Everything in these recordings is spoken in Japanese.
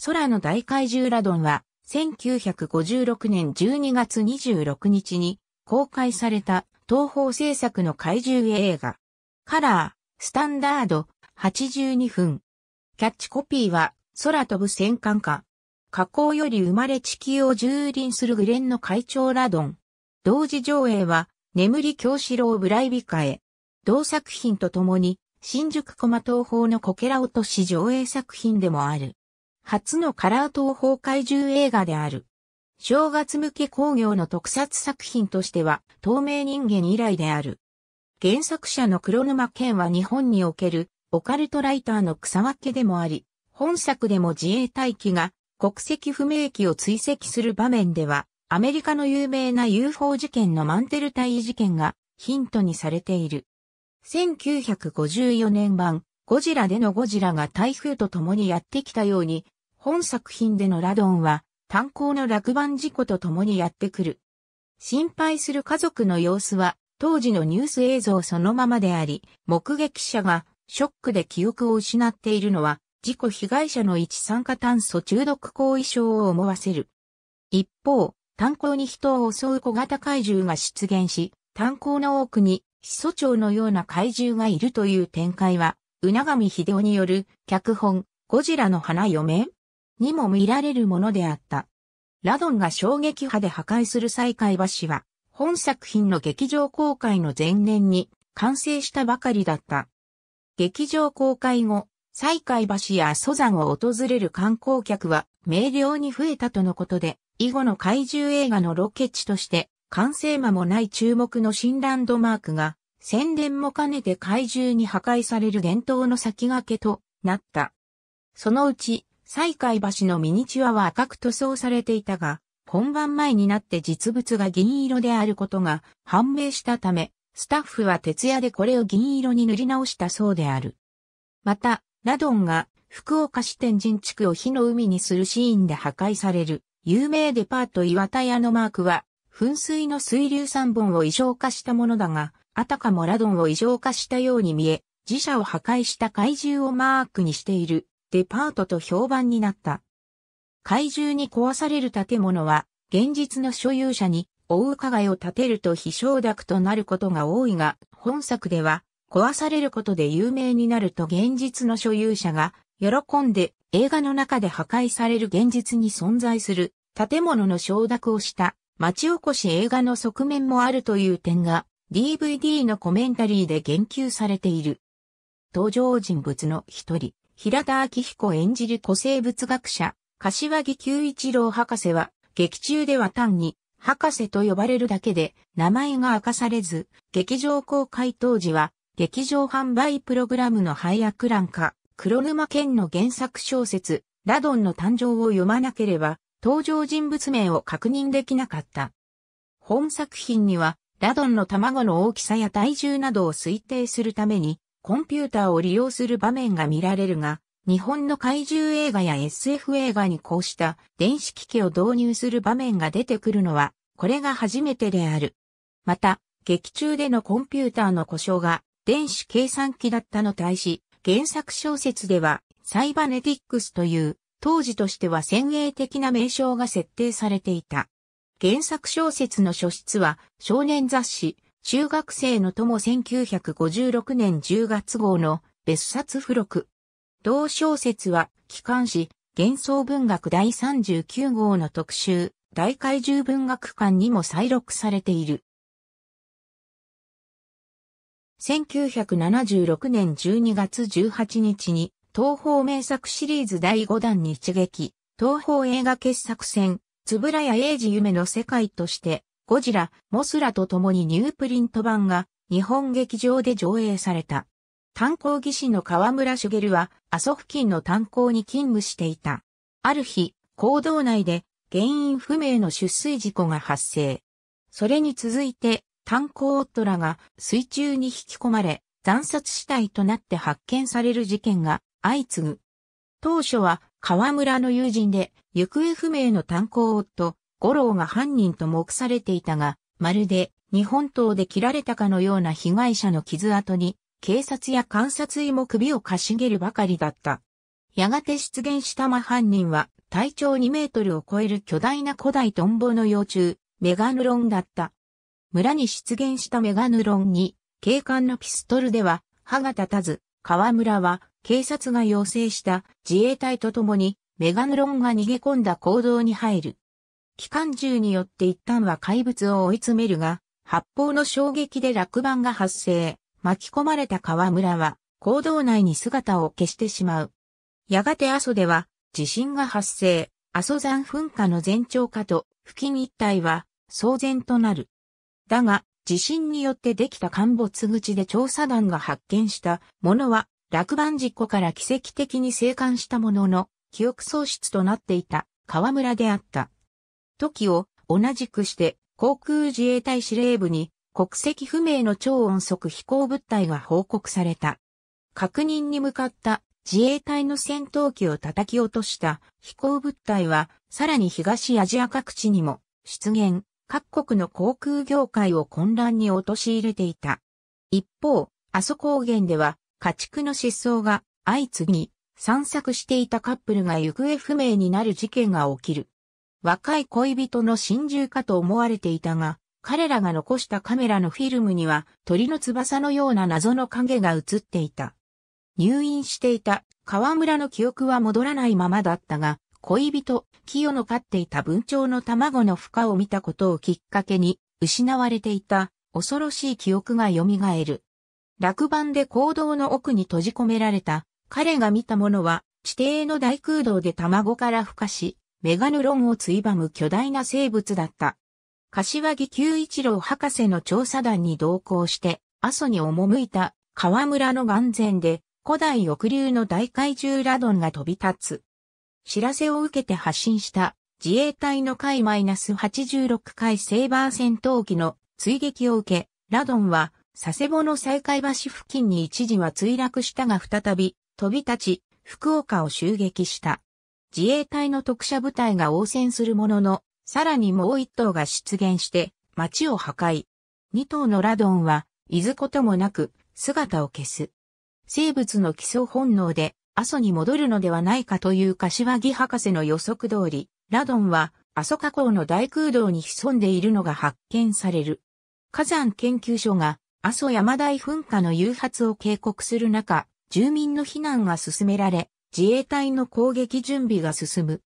空の大怪獣ラドンは、1956年12月26日に公開された東方制作の怪獣映画。カラー、スタンダード、82分。キャッチコピーは、空飛ぶ戦艦か。火口より生まれ地球を蹂躙するグレンの会長ラドン。同時上映は、眠り京四郎ブライビカへ。同作品とともに、新宿駒東方のこけら落とし上映作品でもある。初のカラー東方怪獣映画である。正月向け工業の特撮作品としては、透明人間以来である。原作者の黒沼健は日本におけるオカルトライターの草分けでもあり、本作でも自衛隊機が国籍不明機を追跡する場面では、アメリカの有名な UFO 事件のマンテル隊事件がヒントにされている。1954年版、ゴジラでのゴジラが台風と共にやってきたように、本作品でのラドンは、炭鉱の落盤事故と共にやってくる。心配する家族の様子は、当時のニュース映像そのままであり、目撃者がショックで記憶を失っているのは、事故被害者の一酸化炭素中毒後遺症を思わせる。一方、炭鉱に人を襲う小型怪獣が出現し、炭鉱の多くに、始祖長のような怪獣がいるという展開は、うながみひでおによる、脚本、ゴジラの花嫁にも見られるものであった。ラドンが衝撃波で破壊する再開橋は、本作品の劇場公開の前年に完成したばかりだった。劇場公開後、再開橋や祖山を訪れる観光客は明瞭に増えたとのことで、以後の怪獣映画のロケ地として完成間もない注目の新ランドマークが、宣伝も兼ねて怪獣に破壊される伝統の先駆けとなった。そのうち、西海橋のミニチュアは赤く塗装されていたが、本番前になって実物が銀色であることが判明したため、スタッフは徹夜でこれを銀色に塗り直したそうである。また、ラドンが福岡市天神地区を火の海にするシーンで破壊される、有名デパート岩田屋のマークは、噴水の水流3本を異常化したものだが、あたかもラドンを異常化したように見え、自社を破壊した怪獣をマークにしているデパートと評判になった。怪獣に壊される建物は、現実の所有者に大伺いを立てると非承諾となることが多いが、本作では壊されることで有名になると現実の所有者が喜んで映画の中で破壊される現実に存在する建物の承諾をした町おこし映画の側面もあるという点が DVD のコメンタリーで言及されている。登場人物の一人、平田明彦演じる古生物学者、柏木久一郎博士は、劇中では単に、博士と呼ばれるだけで、名前が明かされず、劇場公開当時は、劇場販売プログラムの配役欄か、黒沼県の原作小説、ラドンの誕生を読まなければ、登場人物名を確認できなかった。本作品には、ラドンの卵の大きさや体重などを推定するために、コンピューターを利用する場面が見られるが、日本の怪獣映画や SF 映画にこうした電子機器を導入する場面が出てくるのは、これが初めてである。また、劇中でのコンピューターの故障が電子計算機だったの対し、原作小説ではサイバネティックスという当時としては先鋭的な名称が設定されていた。原作小説の書室は少年雑誌中学生の友1956年10月号の別冊付録。同小説は、機関誌、幻想文学第39号の特集、大怪獣文学館にも再録されている。1976年12月18日に、東方名作シリーズ第5弾に一撃、東方映画傑作戦、つぶらや英治夢の世界として、ゴジラ、モスラと共にニュープリント版が日本劇場で上映された。炭鉱技師の河村茂は阿蘇付近の炭鉱に勤務していた。ある日、坑道内で原因不明の出水事故が発生。それに続いて炭鉱夫らが水中に引き込まれ、残殺死体となって発見される事件が相次ぐ。当初は河村の友人で行方不明の炭鉱夫、五郎が犯人と目されていたが、まるで日本刀で切られたかのような被害者の傷跡に、警察や観察医も首をかしげるばかりだった。やがて出現した真犯人は、体長2メートルを超える巨大な古代トンボの幼虫、メガヌロンだった。村に出現したメガヌロンに、警官のピストルでは、歯が立たず、河村は、警察が要請した自衛隊と共に、メガヌロンが逃げ込んだ行動に入る。機関銃によって一旦は怪物を追い詰めるが、発砲の衝撃で落盤が発生、巻き込まれた川村は、行動内に姿を消してしまう。やがて阿蘇では、地震が発生、阿蘇山噴火の前兆化と、付近一帯は、騒然となる。だが、地震によってできた陥没口で調査団が発見したものは、落盤事故から奇跡的に生還したものの、記憶喪失となっていた川村であった。時を同じくして航空自衛隊司令部に国籍不明の超音速飛行物体が報告された。確認に向かった自衛隊の戦闘機を叩き落とした飛行物体はさらに東アジア各地にも出現、各国の航空業界を混乱に陥れていた。一方、阿蘇高原では家畜の失踪が相次ぎ散策していたカップルが行方不明になる事件が起きる。若い恋人の心中かと思われていたが、彼らが残したカメラのフィルムには鳥の翼のような謎の影が映っていた。入院していた河村の記憶は戻らないままだったが、恋人、清の飼っていた文鳥の卵の孵化を見たことをきっかけに、失われていた恐ろしい記憶が蘇る。落盤で行動の奥に閉じ込められた彼が見たものは地底の大空洞で卵から孵化し、メガヌロンをついばむ巨大な生物だった。柏木久一郎博士の調査団に同行して、阿蘇に赴いた河村の眼前で古代翼流の大怪獣ラドンが飛び立つ。知らせを受けて発信した自衛隊の海マイナス -86 回セーバー戦闘機の追撃を受け、ラドンは佐世保の再開橋付近に一時は墜落したが再び飛び立ち、福岡を襲撃した。自衛隊の特殊部隊が応戦するものの、さらにもう一頭が出現して、街を破壊。二頭のラドンは、いずこともなく、姿を消す。生物の基礎本能で、阿蘇に戻るのではないかという柏木博士の予測通り、ラドンは、阿蘇河口の大空洞に潜んでいるのが発見される。火山研究所が、阿蘇山大噴火の誘発を警告する中、住民の避難が進められ、自衛隊の攻撃準備が進む。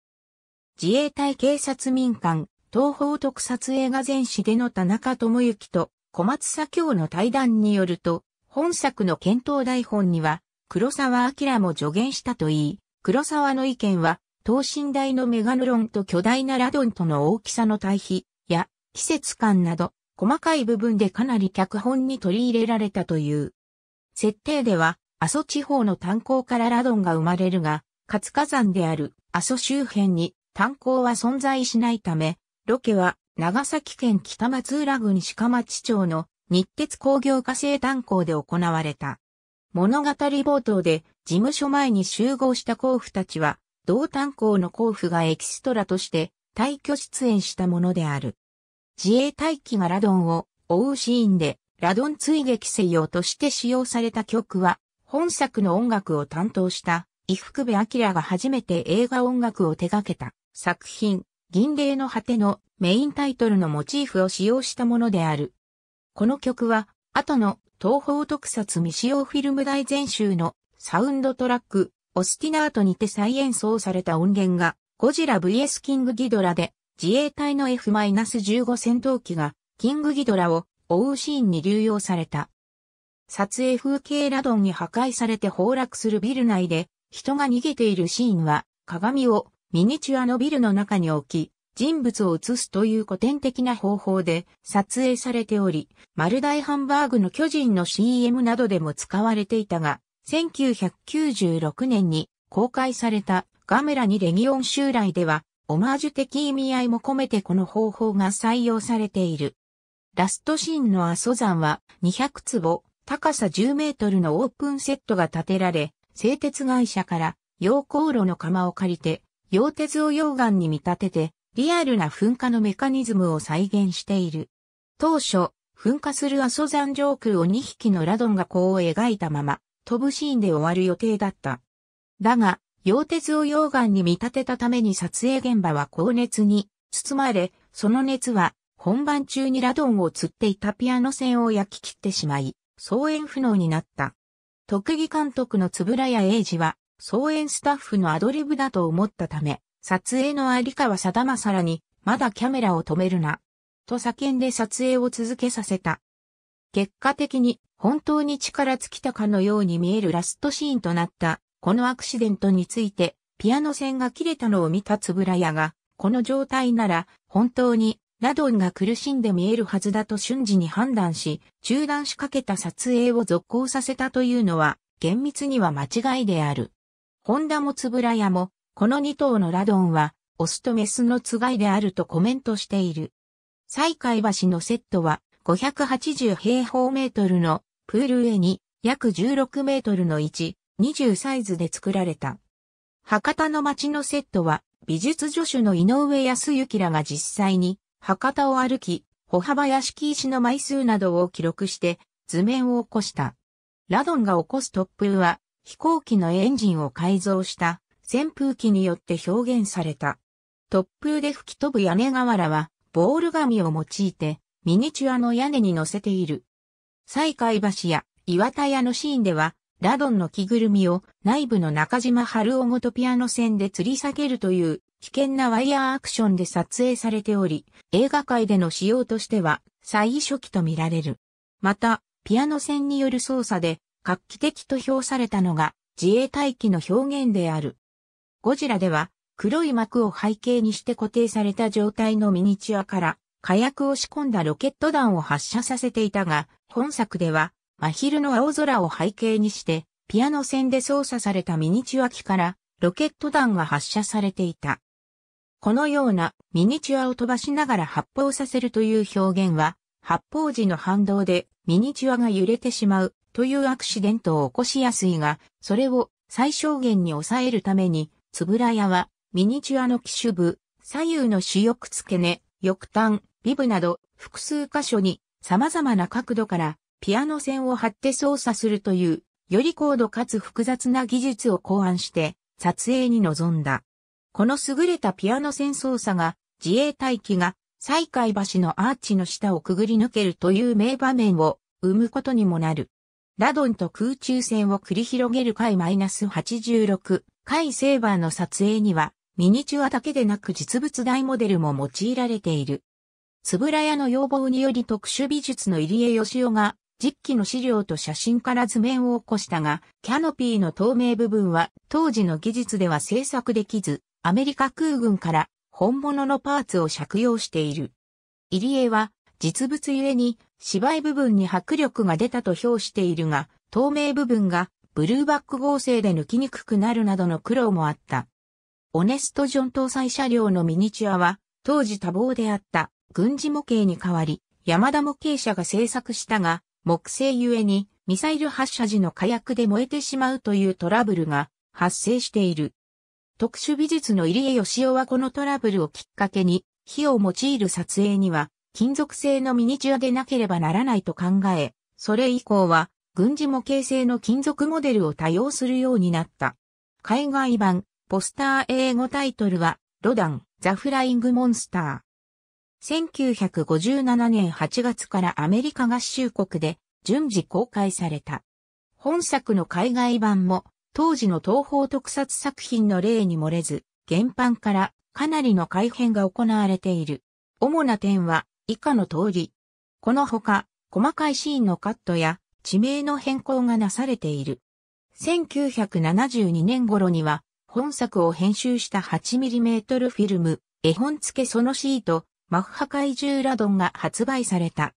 自衛隊警察民間、東方特撮映画全史での田中智之と小松左京の対談によると、本作の検討台本には、黒沢明も助言したといい、黒沢の意見は、等身大のメガヌロンと巨大なラドンとの大きさの対比や季節感など細かい部分でかなり脚本に取り入れられたという。設定では阿蘇地方の炭鉱からラドンが生まれるが、活火山である阿蘇周辺に炭鉱は存在しないため、ロケは長崎県北松浦郡鹿町町の日鉄工業化成炭鉱で行われた。物語冒頭で事務所前に集合した甲府たちは、同炭鉱の甲府がエキストラとして退去出演したものである。自衛隊機がラドンを追うシーンで、ラドン追撃せよとして使用された曲は、本作の音楽を担当した伊福部明が初めて映画音楽を手掛けた作品、銀霊の果てのメインタイトルのモチーフを使用したものである。この曲は、後の東方特撮未使用フィルム大全集のサウンドトラック、オスティナートにて再演奏された音源が、ゴジラ VS キングギドラで、自衛隊の F-15 戦闘機が、キングギドラを追うシーンに流用された。撮影風景ラドンに破壊されて崩落するビル内で、人が逃げているシーンは、鏡をミニチュアのビルの中に置き、人物を映すという古典的な方法で撮影されており、マルダイハンバーグの巨人の CM などでも使われていたが、1996年に公開されたガメラにレギオン襲来では、オマージュ的意味合いも込めてこの方法が採用されている。ラストシーンの阿蘇山は200坪、高さ10メートルのオープンセットが建てられ、製鉄会社から溶鉱炉の釜を借りて、溶鉄を溶岩に見立てて、リアルな噴火のメカニズムを再現している。当初、噴火する阿蘇山上空を2匹のラドンが弧を描いたまま、飛ぶシーンで終わる予定だった。だが、溶鉄を溶岩に見立てたために撮影現場は高熱に包まれ、その熱は本番中にラドンを釣っていたピアノ線を焼き切ってしまい、送演不能になった。特技監督の円谷英二は、送演スタッフのアドリブだと思ったため、撮影の有川貞正に、まだキャメラを止めるな、と叫んで撮影を続けさせた。結果的に、本当に力尽きたかのように見えるラストシーンとなった、このアクシデントについて、ピアノ線が切れたのを見た円谷が、この状態なら、本当にラドンが苦しんで見えるはずだと瞬時に判断し、中断しかけた撮影を続行させたというのは、厳密には間違いである。ホンダもつぶらやも、この2頭のラドンは、オスとメスのつがいであるとコメントしている。西海橋のセットは、580平方メートルのプール上に約16メートルの1、20サイズで作られた。博多の街のセットは、美術助手の井上康幸らが実際に博多を歩き、歩幅や敷石の枚数などを記録して図面を起こした。ラドンが起こす突風は飛行機のエンジンを改造した扇風機によって表現された。突風で吹き飛ぶ屋根瓦はボール紙を用いてミニチュアの屋根に乗せている。西海橋や岩田屋のシーンではラドンの着ぐるみを内部の中島春夫ごとピアノ線で吊り下げるという危険なワイヤーアクションで撮影されており、映画界での仕様としては最初期とみられる。また、ピアノ線による操作で画期的と評されたのが自衛隊機の表現である。ゴジラでは黒い膜を背景にして固定された状態のミニチュアから火薬を仕込んだロケット弾を発射させていたが、本作では真昼の青空を背景にして、ピアノ線で操作されたミニチュア機からロケット弾が発射されていた。このようなミニチュアを飛ばしながら発砲させるという表現は、発砲時の反動でミニチュアが揺れてしまうというアクシデントを起こしやすいが、それを最小限に抑えるために、つぶらやはミニチュアの機種部、左右の主翼付け根、翼端、ビブなど複数箇所に様々な角度からピアノ線を張って操作するという、より高度かつ複雑な技術を考案して、撮影に臨んだ。この優れたピアノ線操作が、自衛隊機が、西海橋のアーチの下をくぐり抜けるという名場面を生むことにもなる。ラドンと空中戦を繰り広げる回 -86 回セーバーの撮影にはミニチュアだけでなく実物大モデルも用いられている。つぶらやの要望により特殊美術の入江義雄が実機の資料と写真から図面を起こしたが、キャノピーの透明部分は当時の技術では製作できず、アメリカ空軍から本物のパーツを借用している。入江は実物ゆえに芝居部分に迫力が出たと評しているが、透明部分がブルーバック合成で抜きにくくなるなどの苦労もあった。オネストジョン搭載車両のミニチュアは当時多忙であった軍事模型に代わり、山田模型社が製作したが、木星ゆえにミサイル発射時の火薬で燃えてしまうというトラブルが発生している。特殊美術の入江義雄はこのトラブルをきっかけに火を用いる撮影には金属製のミニチュアでなければならないと考え、それ以降は軍事模型製の金属モデルを多用するようになった。海外版ポスター英語タイトルはロダン・ザ・フライング・モンスター。1957年8月からアメリカ合衆国で順次公開された。本作の海外版も当時の東方特撮作品の例に漏れず、原版からかなりの改変が行われている。主な点は以下の通り。このほか、細かいシーンのカットや地名の変更がなされている。1972年頃には本作を編集した 8mm フィルム、絵本付けそのシート、マフハ怪獣ラドンが発売された。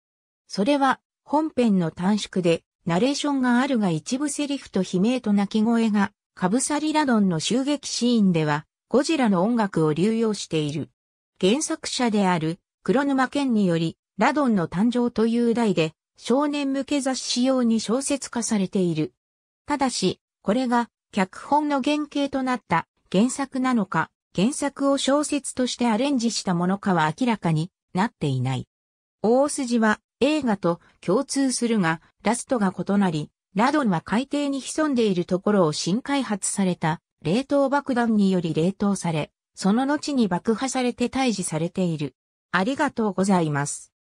それは本編の短縮でナレーションがあるが一部セリフと悲鳴と鳴き声がカブサリラドンの襲撃シーンではゴジラの音楽を流用している。原作者である黒沼健によりラドンの誕生という題で少年向け雑誌用に小説化されている。ただし、これが脚本の原型となった原作なのか、原作を小説としてアレンジしたものかは明らかになっていない。大筋は映画と共通するが、ラストが異なり、ラドンは海底に潜んでいるところを新開発された冷凍爆弾により冷凍され、その後に爆破されて退治されている。ありがとうございます。